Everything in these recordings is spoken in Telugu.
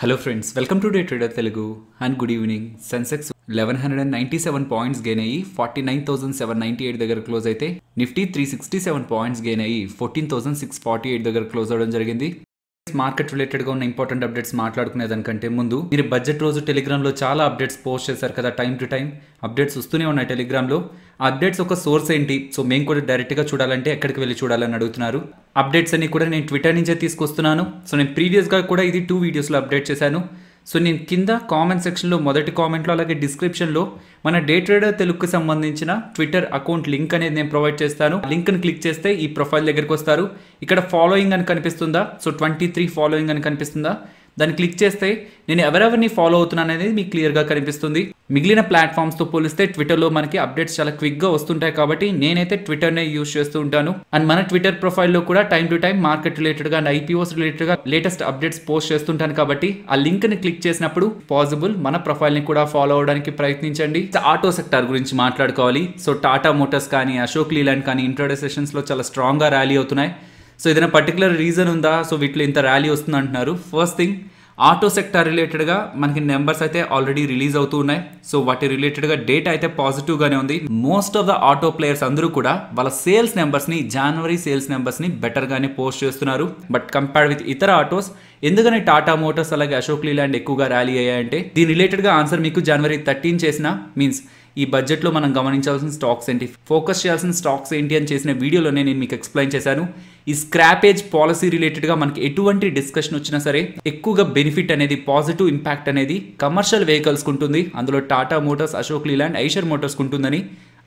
hello friends welcome to day trader Telugu and good evening Sensex eleven hundred and ninety seven points gain అయ్యి forty nine thousand seven ninety eight దగ్గర క్లోజ్ అయితే Nifty three sixty seven points gain అయ్యి fourteen thousand six forty eight దగ్గర క్లోజ్ అవ్వడం జరిగింది మార్కెట్ రిలేటెడ్ గా ఉన్న ఇంపార్టెంట్ అప్డేట్స్ మాట్లాడుకునేదానికంటే ముందు మీరు బడ్జెట్ రోజు టెలిగ్రామ్ లో చాలా అప్డేట్స్ పోస్ట్ చేశారు కదా టైం టు టైం అప్డేట్స్ వస్తూనే ఉన్నాయి టెలిగ్రామ్ లో అప్డేట్స్ ఒక సోర్స్ ఏంటి సో మేము కూడా డైరెక్ట్ గా చూడాలంటే ఎక్కడికి వెళ్ళి చూడాలని అడుగుతున్నారు అప్డేట్స్ అన్ని కూడా నేను ట్విట్టర్ నుంచే తీసుకొస్తున్నాను సో నేను ప్రీవియస్ గా కూడా ఇది టూ వీడియోస్ లో అప్డేట్ చేశాను సో నేను కింద కామెంట్ సెక్షన్లో మొదటి కామెంట్లో అలాగే డిస్క్రిప్షన్లో మన డే ట్రేడర్ తెలుగుకు సంబంధించిన ట్విట్టర్ అకౌంట్ లింక్ అనేది నేను ప్రొవైడ్ చేస్తాను లింక్ని క్లిక్ చేస్తే ఈ ప్రొఫైల్ దగ్గరికి వస్తారు ఇక్కడ ఫాలోయింగ్ అని కనిపిస్తుందా సో ట్వంటీ త్రీ ఫాలోయింగ్ అని కనిపిస్తుందా దాన్ని క్లిక్ చేస్తే నేను ఎవరెవరిని ఫాలో అవుతున్నాను అనేది మీకు క్లియర్గా కనిపిస్తుంది మిగిలిన ప్లాట్ఫామ్స్తో పోలిస్తే ట్విట్టర్లో మనకి అప్డేట్స్ చాలా క్విక్గా వస్తుంటాయి కాబట్టి నేనైతే ట్విట్టర్నే యూజ్ చేస్తూ ఉంటాను అండ్ మన ట్విట్టర్ ప్రొఫైల్లో కూడా టైం టు టైం మార్కెట్ రిలేటెడ్గా అండ్ ఐపీఓస్ రిలేటెడ్గా లేటెస్ట్ అప్డేట్స్ పోస్ట్ చేస్తుంటాను కాబట్టి ఆ లింక్ని క్లిక్ చేసినప్పుడు పాసిబుల్ మన ప్రొఫైల్ని కూడా ఫాలో అవడానికి ప్రయత్నించండి ఆటో సెక్టార్ గురించి మాట్లాడుకోవాలి సో టాటా మోటార్స్ కానీ అశోక్ లీలాండ్ కానీ ఇంట్రోడే సెషన్స్లో చాలా స్ట్రాంగ్గా ర్యాలీ అవుతున్నాయి సో ఏదైనా పర్టికులర్ రీజన్ ఉందా సో వీటిలో ఇంత ర్యాలీ వస్తుంది అంటున్నారు ఫస్ట్ థింగ్ ఆటో సెక్టర్ రిలేటెడ్గా మనకి నెంబర్స్ అయితే ఆల్రెడీ రిలీజ్ అవుతూ ఉన్నాయి సో వాటి రిలేటెడ్గా డేటా అయితే పాజిటివ్గానే ఉంది most of the auto players అందరూ కూడా వాళ్ళ సేల్స్ నెంబర్స్ని జనవరి సేల్స్ నెంబర్స్ని బెటర్గానే పోస్ట్ చేస్తున్నారు బట్ కంపేర్డ్ విత్ ఇతర ఆటోస్ ఎందుకని టాటా మోటార్స్ అలాగే అశోక్ లీలాండ్ ఎక్కువగా ర్యాలీ అయ్యాయంటే దీని రిలేటెడ్గా ఆన్సర్ మీకు జనవరి థర్టీన్ చేసిన మీన్స్ ఈ బడ్జెట్లో మనం గమనించాల్సిన స్టాక్స్ ఏంటి ఫోకస్ చేయాల్సిన స్టాక్స్ ఏంటి అని చేసిన వీడియోలోనే నేను మీకు ఎక్స్ప్లెయిన్ చేశాను ఈ స్క్రాపేజ్ పాలసీ రిలేటెడ్గా మనకి ఎటువంటి డిస్కషన్ వచ్చినా సరే ఎక్కువగా బెనిఫిట్ అనేది పాజిటివ్ ఇంపాక్ట్ అనేది కమర్షియల్ వెహికల్స్కి ఉంటుంది అందులో Tata motors Ashok Leyland Eicher మోటార్స్కి ఉంటుందని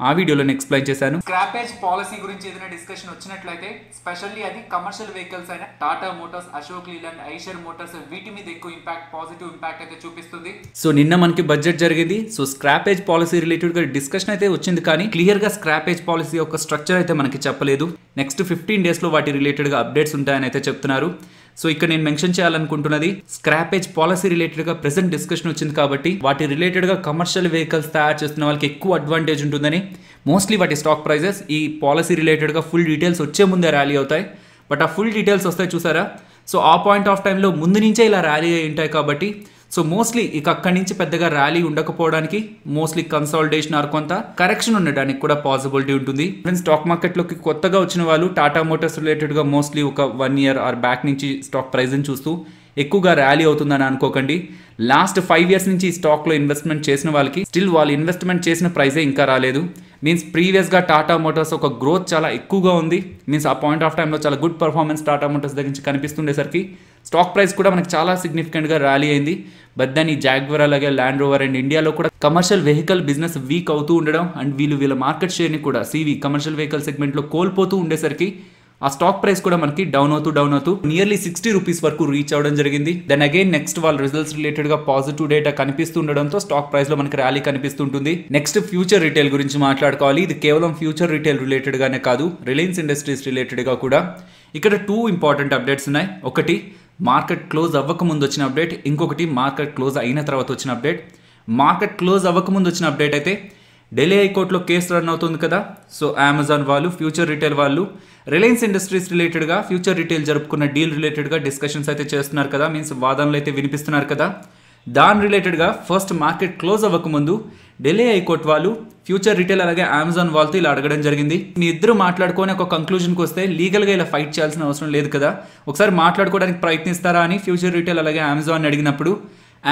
ఆ వీడియోలో నేను ఎక్స్ప్లెయిన్ చేశాను స్క్రాపేజ్ పాలసీ గురించి ఏదైనా డిస్కషన్ వచ్చినట్లయితే స్పెషల్లీ అది కమర్షియల్ వెహికల్స్ అయిన Tata motors Ashok Leyland Eicher motors వీటి మీద ఎక్కువ ఇంపాక్ట్ పాజిటివ్ ఇంపాక్ట్ అయితే చూపిస్తుంది సో నిన్న మనకి బడ్జెట్ జరిగింది సో స్క్రాపేజ్ పాలసీ రిలేటెడ్ గా డిస్కషన్ అయితే వచ్చింది కానీ క్లియర్ గా స్క్రాపేజ్ పాలసీ యొక్క స్ట్రక్చర్ అయితే మనకి చెప్పలేదు నెక్స్ట్ ఫిఫ్టీన్ డేస్ లో వాటి రిలేటెడ్ గా అప్డేట్స్ ఉంటాయని అయితే చెప్తున్నారు సో ఇక్కడ నేను మెన్షన్ చేయాలనుకుంటున్నది స్క్రాపేజ్ పాలసీ రిలేటెడ్గా ప్రెసెంట్ డిస్కషన్ వచ్చింది కాబట్టి వాటి రిలేటెడ్గా కమర్షియల్ వెహికల్స్ తయారు చేస్తున్న వాళ్ళకి ఎక్కువ అడ్వాంటేజ్ ఉంటుందని మోస్ట్లీ వాటి స్టాక్ ప్రైజెస్ ఈ పాలసీ రిలేటెడ్గా ఫుల్ డీటెయిల్స్ వచ్చే ముందే ర్యాలీ అవుతాయి బట్ ఆ ఫుల్ డీటెయిల్స్ వస్తాయి చూసారా సో ఆ పాయింట్ ఆఫ్ టైంలో ముందు నుంచే ఇలా ర్యాలీ అయి ఉంటాయి కాబట్టి సో మోస్ట్లీ ఇక అక్కడి నుంచి పెద్దగా ర్యాలీ ఉండకపోవడానికి మోస్ట్లీ కన్సాలిడేషన్ ఆర్ కొంత కరెక్షన్ ఉండడానికి కూడా పాసిబిలిటీ ఉంటుంది ఫ్రెండ్స్ స్టాక్ మార్కెట్లోకి కొత్తగా వచ్చిన వాళ్ళు టాటా మోటార్స్ రిలేటెడ్గా మోస్ట్లీ ఒక వన్ ఇయర్ ఆర్ బ్యాక్ నుంచి స్టాక్ ప్రైజ్ని చూస్తూ ఎక్కువగా ర్యాలీ అవుతుందని అనుకోకండి లాస్ట్ ఫైవ్ ఇయర్స్ నుంచి ఈ స్టాక్లో ఇన్వెస్ట్మెంట్ చేసిన వాళ్ళకి స్టిల్ వాళ్ళు ఇన్వెస్ట్మెంట్ చేసిన ప్రైజే ఇంకా రాలేదు మీన్స్ ప్రీవియస్గా టాటా మోటార్స్ ఒక గ్రోత్ చాలా ఎక్కువగా ఉంది మీన్స్ ఆ పాయింట్ ఆఫ్ టైంలో చాలా గుడ్ పర్ఫార్మెన్స్ టాటా మోటార్స్ దగ్గర నుంచి కనిపిస్తుండేసరికి స్టాక్ ప్రైస్ కూడా మనకు చాలా సిగ్నిఫికెంట్గా ర్యాలీ అయింది బట్ దాని జాగ్వర్ అలాగే ల్యాండ్ రోవర్ అండ్ ఇండియాలో కూడా కమర్షియల్ వెహికల్ బిజినెస్ వీక్ అవుతూ ఉండడం అండ్ వీళ్ళు వీళ్ళ మార్కెట్ షేర్ని కూడా సివి కమర్షియల్ వెహికల్ సెగ్మెంట్లో కోల్పోతూ ఉండేసరికి ఆ స్టాక్ ప్రైస్ కూడా మనకి డౌన్ అవుతూ డౌన్ అవుతూ నియర్లీ సిక్స్టీ రూపీస్ వరకు రీచ్ అవ్వడం జరిగింది దెన్ అగైన్ నెక్స్ట్ వాళ్ళ రిజల్ట్స్ రిలేటెడ్గా పాజిటివ్ డేటా కనిపిస్తుండడంతో స్టాక్ ప్రైస్లో మనకి ర్యాలీ కనిపిస్తుంటుంది నెక్స్ట్ ఫ్యూచర్ రిటైల్ గురించి మాట్లాడుకోవాలి ఇది కేవలం ఫ్యూచర్ రిటైల్ రిలేటెడ్గానే కాదు రిలయన్స్ ఇండస్ట్రీస్ రిలేటెడ్గా కూడా ఇక్కడ టూ ఇంపార్టెంట్ అప్డేట్స్ ఉన్నాయి ఒకటి మార్కెట్ క్లోజ్ అవ్వకముందు వచ్చిన అప్డేట్ ఇంకొకటి మార్కెట్ క్లోజ్ అయిన తర్వాత వచ్చిన అప్డేట్ మార్కెట్ క్లోజ్ అవ్వకముందు వచ్చిన అప్డేట్ అయితే ఢిల్లీ హైకోర్టులో కేసు రన్ అవుతుంది కదా సో అమెజాన్ వాళ్ళు ఫ్యూచర్ రిటైల్ వాళ్ళు రిలయన్స్ ఇండస్ట్రీస్ రిలేటెడ్గా ఫ్యూచర్ రిటైల్ జరుపుకున్న డీల్ రిలేటెడ్గా డిస్కషన్స్ అయితే చేస్తున్నారు కదా మీన్స్ వాదనలు అయితే వినిపిస్తున్నారు కదా దాని రిలేటెడ్గా ఫస్ట్ మార్కెట్ క్లోజ్ అవ్వకముందు ఢిల్లీ హైకోర్టు వాళ్ళు ఫ్యూచర్ రిటైల్ అలాగే అమెజాన్ వాళ్ళతో ఇలా అడగడం జరిగింది మీ ఇద్దరు మాట్లాడుకొని ఒక కంక్లూజన్కి వస్తే లీగల్గా ఇలా ఫైట్ చేయాల్సిన అవసరం లేదు కదా ఒకసారి మాట్లాడుకోవడానికి ప్రయత్నిస్తారా అని ఫ్యూచర్ రిటైల్ అలాగే అమెజాన్ అడిగినప్పుడు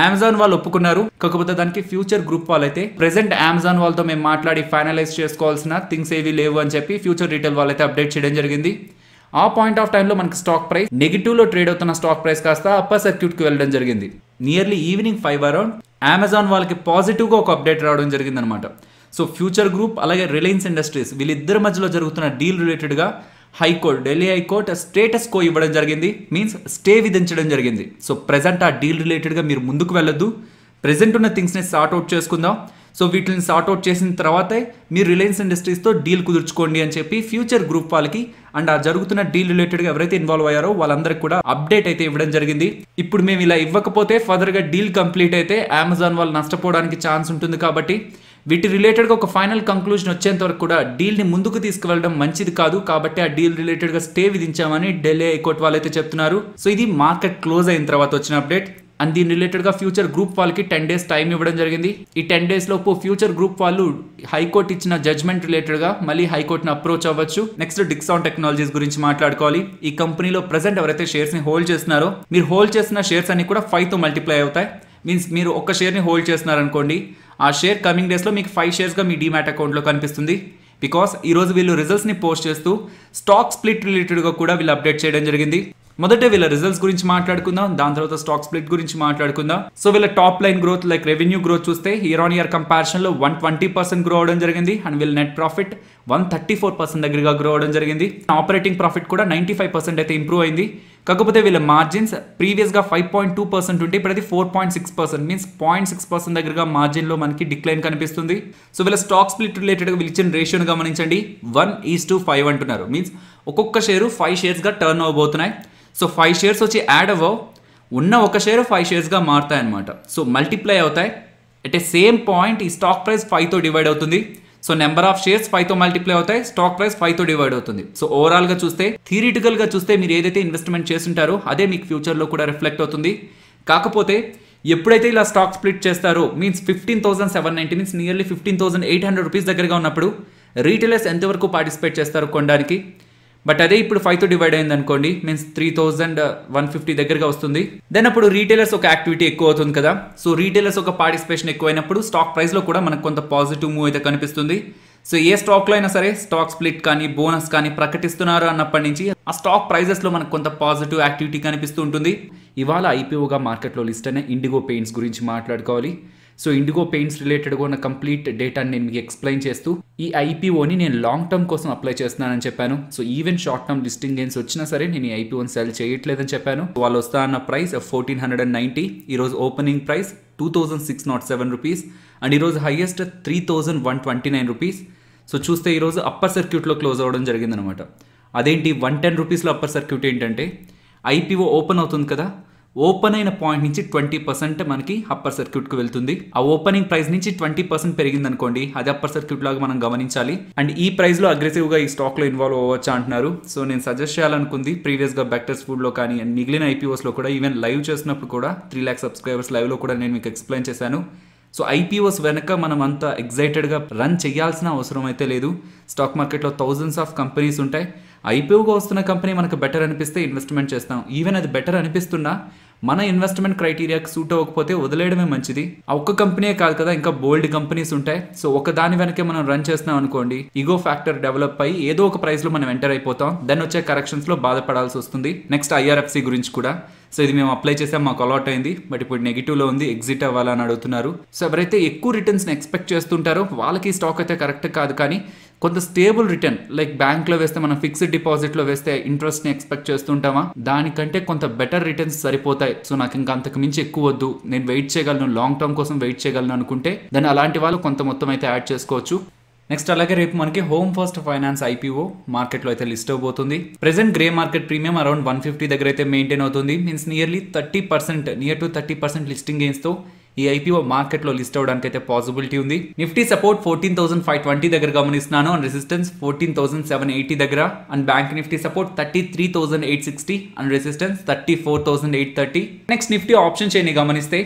అమెజాన్ వాళ్ళు ఒప్పుకున్నారు కాకపోతే దానికి ఫ్యూచర్ గ్రూప్ వాళ్ళైతే ప్రెసెంట్ అమెజాన్ వాళ్ళతో మేము మాట్లాడి ఫైనలైజ్ చేసుకోవాల్సిన థింగ్స్ ఏవి లేవు అని చెప్పి ఫ్యూచర్ రిటైల్ వాళ్ళైతే అప్డేట్ చేయడం జరిగింది ఆ పాయింట్ ఆఫ్ టైంలో మనకి స్టాక్ ప్రైస్ నెగిటివ్లో ట్రేడ్ అవుతున్న స్టాక్ ప్రైస్ కాస్త అప్పర్ సర్క్యూట్కి వెళ్ళడం జరిగింది nearly evening five around Amazon వాళ్ళకి పాజిటివ్గా ఒక అప్డేట్ రావడం జరిగిందనమాట సో ఫ్యూచర్ గ్రూప్ అలాగే రిలయన్స్ ఇండస్ట్రీస్ వీళ్ళిద్దరి మధ్యలో జరుగుతున్న డీల్ రిలేటెడ్గా high court Delhi high court status quo ఇవ్వడం జరిగింది మీన్స్ స్టే విధించడం జరిగింది సో ప్రజెంట్ ఆ డీల్ రిలేటెడ్గా మీరు ముందుకు వెళ్ళొద్దు ప్రజెంట్ ఉన్న థింగ్స్ని సార్ట్ చేసుకుందాం సో వీటిని సార్ట్అవుట్ చేసిన తర్వాతే మీరు రిలయన్స్ ఇండస్ట్రీస్తో డీల్ కుదుర్చుకోండి అని చెప్పి ఫ్యూచర్ గ్రూప్ వాళ్ళకి అండ్ ఆ జరుగుతున్న డీల్ రిలేటెడ్గా ఎవరైతే ఇన్వాల్వ్ అయ్యారో వాళ్ళందరికీ కూడా అప్డేట్ అయితే ఇవ్వడం జరిగింది ఇప్పుడు మేము ఇలా ఇవ్వకపోతే ఫర్దర్గా డీల్ కంప్లీట్ అయితే అమెజాన్ వాళ్ళు నష్టపోవడానికి ఛాన్స్ ఉంటుంది కాబట్టి వీటి రిలేటెడ్గా ఒక ఫైనల్ కంక్లూజన్ వచ్చేంత వరకు కూడా డీల్ని ముందుకు తీసుకువెళ్ళడం మంచిది కాదు కాబట్టి ఆ డీల్ రిలేటెడ్గా స్టే విధించామని ఢిల్లీ హైకోర్టు వాళ్ళైతే చెప్తున్నారు సో ఇది మార్కెట్ క్లోజ్ అయిన తర్వాత వచ్చిన అప్డేట్ అండ్ దీని రిలేటెడ్గా ఫ్యూచర్ గ్రూప్ వాళ్ళకి టెన్ డేస్ టైం ఇవ్వడం జరిగింది ఈ టెన్ డేస్ లోపు ఫ్యూచర్ గ్రూప్ వాళ్ళు హైకోర్టు ఇచ్చిన జడ్జ్మెంట్ రిలేటెడ్గా మళ్ళీ హైకోర్టును అప్రోచ్ అవ్వచ్చు నెక్స్ట్ డిక్సాన్ టెక్నాలజీస్ గురించి మాట్లాడుకోవాలి ఈ కంపెనీలో ప్రెసెంట్ ఎవరైతే షేర్స్ని హోల్డ్ చేస్తున్నారో మీరు హోల్డ్ చేసిన షేర్స్ అన్ని కూడా ఫైవ్ తో మల్టిప్లై అవుతాయి మీన్స్ మీరు ఒక షేర్ని హోల్డ్ చేస్తున్నారనుకోండి ఆ షేర్ కమింగ్ డేస్లో మీకు ఫైవ్ షేర్స్గా మీ డిమాట్ అకౌంట్లో కనిపిస్తుంది బికాస్ ఈ రోజు వీళ్ళు రిజల్ట్స్ని పోస్ట్ చేస్తూ స్టాక్ స్ప్లిట్ రిలేటెడ్గా కూడా వీళ్ళు అప్డేట్ చేయడం జరిగింది మొదట వీళ్ళ రిజల్ట్స్ గురించి మాట్లాడుకుందాం దాని తర్వాత స్టాక్ స్ప్లిట్ గురించి మాట్లాడుకుందాం సో వీళ్ళ top line growth like revenue growth చూస్తే ఇయర్ ఆన్ ఇయర్ కంపారిజన్ లో వన్ ట్వంటీ పర్సెంట్ గ్రో అవడం జరిగింది అండ్ వీళ్ళ net profit one thirty four percent దగ్గరగా గ్రో అవడం జరిగింది ఆపరేటింగ్ ప్రాఫిట్ కూడా నైంటీ ఫైవ్ పర్సెంట్ అయితే ఇంప్రూవ్ అయింది కాకపోతే వీళ్ళ మార్జిన్స్ ప్రీవియస్గా ఫైవ్ పాయింట్ టూ పర్సెంట్ ఉంటే అది four point six percent means point six percent దగ్గరగా మార్జిన్లో మనకి డిక్లైన్ కనిపిస్తుంది సో వీళ్ళ స్టాక్ స్ప్లిట్ రిలేటెడ్గా వీళ్ళు ఇచ్చిన రేషియోను గమనించండి వన్ ఈస్ టు ఫైవ్ అంటున్నారు మీన్స్ ఒక్కొక్క షేరు ఫైవ్ షేర్స్గా టర్న్ అవ్వబోతున్నాయి సో ఫైవ్ షేర్స్ వచ్చి యాడ్ అవ్వవు ఉన్న ఒక షేర్ ఫైవ్ షేర్స్గా మారుతాయి అనమాట సో మల్టిప్లై అవుతాయి అట్ ఏ సేమ్ పాయింట్ ఈ స్టాక్ ప్రైస్ ఫైవ్తో డివైడ్ అవుతుంది so number of shares five తో మల్టిప్లై అవుతాయి స్టాక్ ప్రైస్ తో డివైడ్ అవుతుంది సో ఓవరాల్ గా చూస్తే థియరిటికల్గా చూస్తే మీరు ఏదైతే ఇన్వెస్ట్మెంట్ చేస్తుంటారో అదే మీకు ఫ్యూచర్లో కూడా రిఫ్లెక్ట్ అవుతుంది కాకపోతే ఎప్పుడైతే ఇలా స్టాక్ స్ప్లిట్ చేస్తారో means fifteen thousand seven ninety means nearly fifteen thousand eight hundred rupees దగ్గరగా ఉన్నప్పుడు రీటైలర్స్ ఎంతవరకు పార్టిసిపేట్ చేస్తారు కొనడానికి బట్ అదే ఇప్పుడు ఫైవ్ తో డివైడ్ అయింది అనుకోండి means three thousand one fifty దగ్గరగా వస్తుంది దెన్ అప్పుడు రీటైలర్స్ ఒక యాక్టివిటీ ఎక్కువ అవుతుంది కదా సో రీటైలర్స్ ఒక పార్టిసిపేషన్ ఎక్కువైనప్పుడు స్టాక్ ప్రైస్లో కూడా మనకు కొంత పాజిటివ్ మూవ్ అయితే కనిపిస్తుంది సో ఏ స్టాక్లో అయినా సరే స్టాక్ స్ప్లిట్ కానీ బోనస్ కానీ ప్రకటిస్తున్నారు అన్నప్పటి నుంచి ఆ స్టాక్ ప్రైజెస్ లో మనకు కొంత పాజిటివ్ యాక్టివిటీ కనిపిస్తూ ఉంటుంది ఇవాళ ఐపీఓగా మార్కెట్లో లిస్ట్ అయిన ఇండిగో పెయింట్స్ గురించి మాట్లాడుకోవాలి సో ఇండిగో పెయింట్స్ రిలేటెడ్గా ఉన్న కంప్లీట్ డేటాని నేను మీకు ఎక్స్ప్లెయిన్ చేస్తూ ఈ ఐపీఓని నేను లాంగ్ టర్మ్ కోసం అప్లై చేస్తున్నానని చెప్పాను so even short term listing gains వచ్చినా సరే నేను ఈ ఐపీఓని సెల్ చేయట్లేదని చెప్పాను వాళ్ళు వస్తా అన్న price fourteen hundred and ninety ఈరోజు opening price two thousand six naught seven rupees and ఈరోజు highest three thousand one twenty nine rupees so చూస్తే ఈరోజు అప్పర్ సర్క్యూట్లో క్లోజ్ అవ్వడం జరిగిందనమాట అదేంటి వన్ టెన్ రూపీస్లో అప్పర్ సర్క్యూట్ ఏంటంటే ఐపీఓ ఓపెన్ అవుతుంది కదా ఓపెన్ అయిన పాయింట్ నుంచి ట్వంటీ పర్సెంట్ మనకి అప్పర్ సర్క్యూట్కి వెళ్తుంది ఆ ఓపెనింగ్ ప్రైస్ నుంచి ట్వంటీ పర్సెంట్ పెరిగింది అనుకోండి అది అప్పర్ సర్క్యూట్ లాగా మనం గమనించాలి అండ్ ఈ ప్రైస్లో గా ఈ స్టాక్లో ఇన్వాల్వ్ అవ్వచ్చా అంటున్నారు సో నేను సజెస్ట్ చేయాలనుకుంది ప్రీవియస్గా బెక్టర్స్ లో కానీ అండ్ మిగిలిన ఐపీఓస్లో కూడా ఈవెన్ లైవ్ చేసినప్పుడు కూడా త్రీ ల్యాక్ సబ్స్క్రైబర్స్ లైవ్లో కూడా నేను మీకు ఎక్స్ప్లెయిన్ చేశాను సో ఐపీఓస్ వెనక మనం అంత ఎక్సైటెడ్గా రన్ చేయాల్సిన అవసరం అయితే లేదు స్టాక్ మార్కెట్లో థౌజండ్స్ ఆఫ్ కంపెనీస్ ఉంటాయి ఐపీఓగా వస్తున్న కంపెనీ మనకు బెటర్ అనిపిస్తే ఇన్వెస్ట్మెంట్ చేస్తాం ఈవెన్ అది బెటర్ అనిపిస్తున్నా మన ఇన్వెస్ట్మెంట్ క్రైటీరియాకి సూట్ అవ్వకపోతే వదిలేయడమే మంచిది ఒక్క కంపెనీ కాదు కదా ఇంకా బోల్డ్ కంపెనీస్ ఉంటాయి సో ఒక దాని వెనకే మనం రన్ చేస్తున్నాం అనుకోండి ఇగో ఫ్యాక్టర్ డెవలప్ అయ్యి ఏదో ఒక లో మనం ఎంటర్ అయిపోతాం దాన్ని వచ్చే కరెక్షన్స్లో బాధపడాల్సి వస్తుంది నెక్స్ట్ ఐఆర్ఎఫ్సి గురించి కూడా సో ఇది మేము అప్లై చేసాం మాకు అలాట్ అయింది బట్ ఇప్పుడు లో ఉంది ఎగ్జిట్ అవ్వాలని అడుగుతున్నారు సో ఎవరైతే ఎక్కువ రిటర్న్స్ ఎక్స్పెక్ట్ చేస్తుంటారో వాళ్ళకి స్టాక్ అయితే కరెక్ట్ కాదు కానీ కొంత స్టేబుల్ రిటర్న్ లైక్ బ్యాంక్లో వేస్తే మనం ఫిక్స్డ్ డిపాజిట్లో వేస్తే ఇంట్రెస్ట్ని ఎక్స్పెక్ట్ చేస్తుంటామా దానికంటే కొంత బెటర్ రిటర్న్స్ సరిపోతాయి సో నాకు ఇంకా అంతకు మించి ఎక్కువ వద్దు నేను వెయిట్ చేయగలను లాంగ్ టర్మ్ కోసం వెయిట్ చేయగలను అనుకుంటే దాన్ని అలాంటి వాళ్ళు కొంత మొత్తం అయితే యాడ్ చేసుకోవచ్చు నెక్స్ట్ అలాగే రేపు మనకి హోమ్ ఫస్ట్ ఫైనాన్స్ ఐపీఓ మార్కెట్లో అయితే లిస్ట్ అవబోతుంది present grey market premium around one fifty దగ్గర అయితే మెయింటైన్ అవుతుంది means nearly thirty percent near to thirty percent listing గేమ్స్తో ఈ ఐపీఓ మార్కెట్లో లిస్ట్ అవడానికి అయితే పాసిబిలిటీ ఉంది Nifty support fourteen thousand five twenty దగ్గర గమనిస్తున్నాను and resistance fourteen thousand seven eighty దగ్గర and bank Nifty support thirty three thousand eight sixty and resistance thirty four thousand eight thirty next Nifty option చేయని గమనిస్తే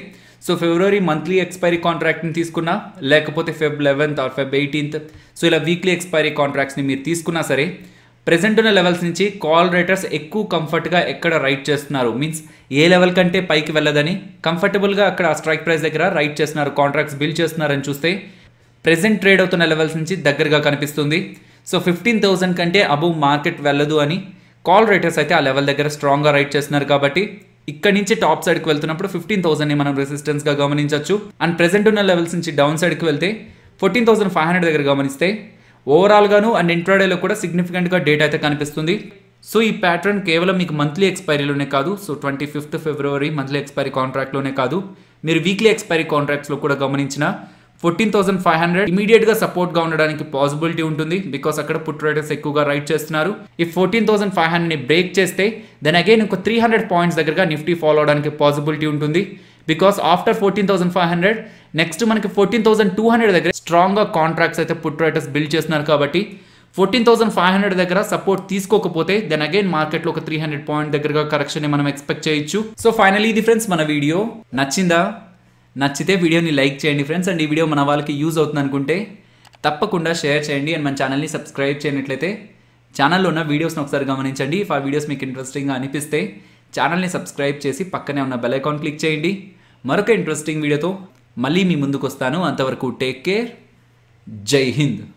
సో ఫిబ్రవరి మంత్లీ ఎక్స్పైరీ కాంట్రాక్ట్ని తీసుకున్నా లేకపోతే Feb eleventh or Feb eighteenth so ఇలా వీక్లీ ఎక్స్పైరీ కాంట్రాక్ట్స్ని మీరు తీసుకున్నా సరే ప్రజెంట్ ఉన్న లెవెల్స్ నుంచి కాల్ రైటర్స్ ఎక్కువ కంఫర్ట్గా ఎక్కడ రైట్ చేస్తున్నారు మీన్స్ ఏ లెవెల్ కంటే పైకి వెళ్ళదని కంఫర్టబుల్గా అక్కడ స్ట్రైక్ ప్రైస్ దగ్గర రైట్ చేస్తున్నారు కాంట్రాక్ట్స్ బిల్ చేస్తున్నారని చూస్తే ప్రజెంట్ ట్రేడ్ అవుతున్న లెవెల్స్ నుంచి దగ్గరగా కనిపిస్తుంది సో ఫిఫ్టీన్ థౌసండ్ కంటే అబవ్ మార్కెట్ వెళ్ళదు అని కాల్ రైటర్స్ అయితే ఆ లెవెల్ దగ్గర స్ట్రాంగ్గా రైట్ చేస్తున్నారు కాబట్టి ఇక్కడ నుంచి టాప్ సైడ్కి వెళ్తున్నప్పుడు ఫిఫ్టీన్ థౌసండ్ని మనం రెసిస్టెన్స్గా గమనించవచ్చు అండ్ ప్రజెంట్ ఉన్న లెవెల్స్ నుంచి డౌన్ సైడ్కి వెళ్తే ఫోర్టీన్ థౌసండ్ ఫైవ్ హండ్రెడ్ దగ్గర గమనిస్తే ఓవరాల్గాను అండ్ ఇంట్రాడేలో కూడా సిగ్నిఫికెంట్గా డేట్ అయితే కనిపిస్తుంది సో ఈ ప్యాటర్న్ కేవలం మీకు మంత్లీ ఎక్స్పైరీలోనే కాదు so twenty fifth February monthly expiry కాంట్రాక్ట్లోనే కాదు మీరు వీక్లీ ఎక్స్పైరీ కాంట్రాక్ట్స్లో కూడా గమనించిన fourteen thousand five hundred immediate గా సపోర్ట్ గా ఉండడానికి పాసిబిలిటీ ఉంటుంది బికాస్ అక్కడ పుట్ రైటర్స్ ఎక్కువగా రైట్ చేస్తున్నారు ఈ ఫోర్టీన్ థౌసండ్ ఫైవ్ హండ్రెడ్ ని బ్రేక్ చేస్తే దెన్ అగైన్ ఇంకో త్రీ హండ్రెడ్ పాయింట్స్ దగ్గరగా నిఫ్టీ ఫాలో అవడానికి పాసిబిలిటీ ఉంటుంది because after fourteen thousand five hundred next మనకి ఫోర్టీన్ థౌసండ్ టూ హండ్రెడ్ దగ్గర స్ట్రాంగ్గా కాంట్రాక్ట్స్ అయితే పుట్ రైటర్స్ బిల్డ్ చేస్తున్నారు కాబట్టి ఫోర్టీన్ థౌసండ్ ఫైవ్ హండ్రెడ్ దగ్గర సపోర్ట్ తీసుకోకపోతే దెన్ అగైన్ మార్కెట్లో ఒక త్రీ హండ్రెడ్ పాయింట్ దగ్గర కరెక్షన్ మనం ఎక్స్పెక్ట్ చేయొచ్చు సో ఫైనలీ ఇది ఫ్రెండ్స్ మన వీడియో నచ్చిందా నచ్చితే వీడియోని లైక్ చేయండి ఫ్రెండ్స్ అండ్ ఈ వీడియో మన వాళ్ళకి యూజ్ అవుతుంది అనుకుంటే తప్పకుండా షేర్ చేయండి అండ్ మన ఛానల్ని సబ్స్క్రైబ్ చేయనట్లయితే ఛానల్లో ఉన్న వీడియోస్ని ఒకసారి గమనించండి ఇఫ్ ఆ వీడియోస్ మీకు ఇంట్రెస్టింగ్గా అనిపిస్తే ఛానల్ని సబ్స్క్రైబ్ చేసి పక్కనే ఉన్న బెల్ అకౌంట్ క్లిక్ చేయండి మరొక ఇంట్రెస్టింగ్ వీడియోతో మళ్ళీ మీ ముందుకు వస్తాను అంతవరకు టేక్ కేర్ జై హింద్